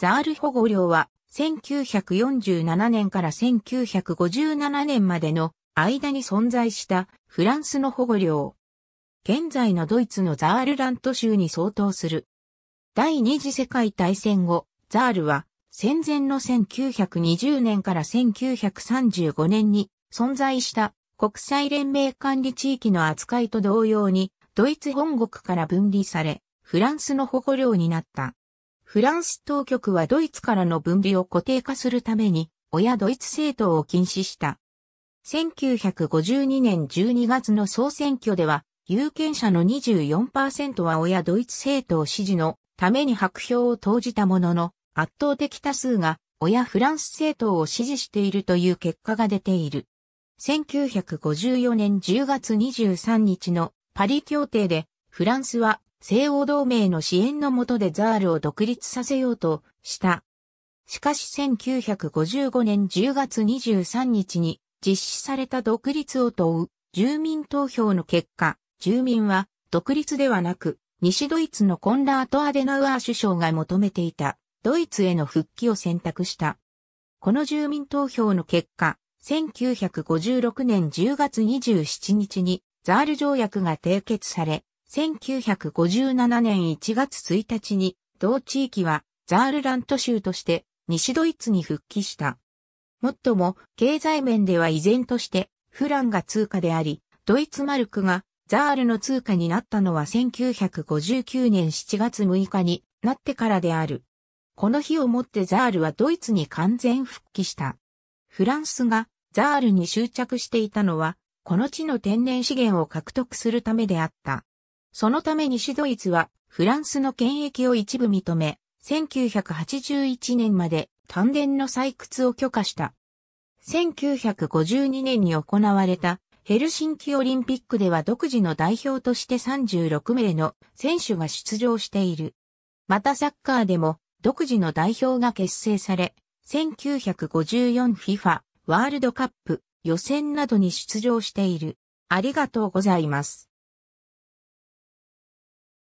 ザール保護領は1947年から1957年までの間に存在したフランスの保護領。現在のドイツのザールラント州に相当する。第二次世界大戦後、ザールは戦前の1920年から1935年に存在した国際連盟管理地域の扱いと同様にドイツ本国から分離され、フランスの保護領になった。フランス当局はドイツからの分離を固定化するために、親ドイツ政党を禁止した。1952年12月の総選挙では、有権者の24%は親ドイツ政党支持のために白票を投じたものの、圧倒的多数が親フランス政党を支持しているという結果が出ている。1954年10月23日のパリ協定でフランスは西欧同盟の支援のもとでザールを独立させようとした。しかし1955年10月23日に実施された独立を問う住民投票の結果、住民は独立ではなく、西ドイツのコンラート・アデナウアー首相が求めていたドイツへの復帰を選択した。この住民投票の結果、1956年10月27日にザール条約が締結され、1957年1月1日に、同地域はザールラント州として西ドイツに復帰した。もっとも、経済面では依然としてフランが通貨であり、ドイツマルクがザールの通貨になったのは1959年7月6日になってからである。この日をもってザールはドイツに完全復帰した。フランスがザールに執着していたのは、この地の天然資源を獲得するためであった。そのため西ドイツはフランスの権益を一部認め、1981年まで丹田の採掘を許可した。1952年に行われたヘルシンキオリンピックでは独自の代表として36名の選手が出場している。またサッカーでも独自の代表が結成され、1954FIFA ワールドカップ予選などに出場している。ありがとうございます。